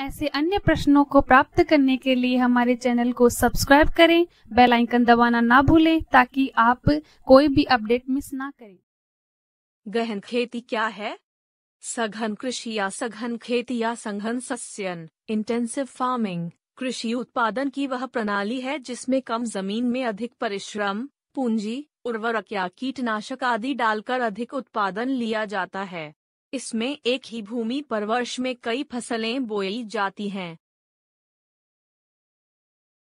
ऐसे अन्य प्रश्नों को प्राप्त करने के लिए हमारे चैनल को सब्सक्राइब करें बेल आइकन दबाना ना भूलें ताकि आप कोई भी अपडेट मिस ना करें गहन खेती क्या है सघन कृषि या सघन खेती या संघन सस्यन इंटेंसिव फार्मिंग कृषि उत्पादन की वह प्रणाली है जिसमें कम जमीन में अधिक परिश्रम पूंजी उर्वरक या कीटनाशक आदि डालकर अधिक उत्पादन लिया जाता है इसमें एक ही भूमि पर वर्ष में कई फसलें बोई जाती हैं